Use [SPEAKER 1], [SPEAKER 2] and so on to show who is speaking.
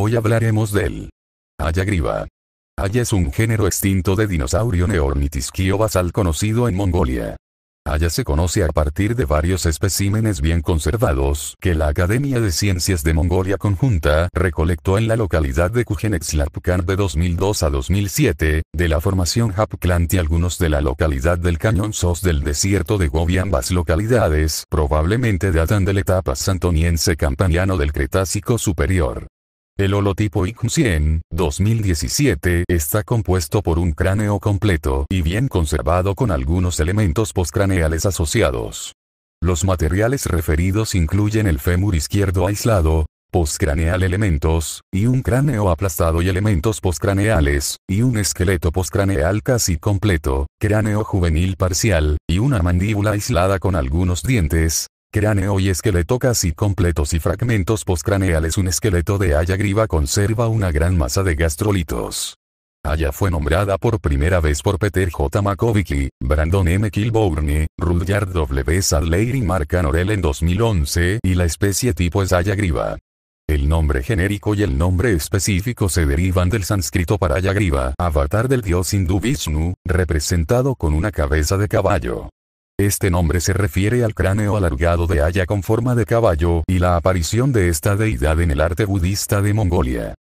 [SPEAKER 1] Hoy hablaremos del Ayagriba, Haya es un género extinto de dinosaurio neornitisquio basal conocido en Mongolia. Haya se conoce a partir de varios especímenes bien conservados que la Academia de Ciencias de Mongolia Conjunta recolectó en la localidad de Kujenexlapkan de 2002 a 2007, de la formación Hapklant y algunos de la localidad del Cañón Sos del desierto de Gobi. Ambas localidades probablemente datan de la etapa santoniense campaniano del Cretácico Superior. El holotipo ICM-100 2017 está compuesto por un cráneo completo y bien conservado con algunos elementos postcraneales asociados. Los materiales referidos incluyen el fémur izquierdo aislado, postcraneal elementos, y un cráneo aplastado y elementos postcraneales, y un esqueleto postcraneal casi completo, cráneo juvenil parcial, y una mandíbula aislada con algunos dientes, Cráneo y esqueleto casi completos y fragmentos postcraneales. Un esqueleto de Haya conserva una gran masa de gastrolitos. Aya fue nombrada por primera vez por Peter J. Makovicki, Brandon M. Kilbourne, Rudyard W. Sadler y Mark en 2011 y la especie tipo es Haya El nombre genérico y el nombre específico se derivan del sánscrito para Yagriva, avatar del dios hindú Vishnu, representado con una cabeza de caballo. Este nombre se refiere al cráneo alargado de haya con forma de caballo y la aparición de esta deidad en el arte budista de Mongolia.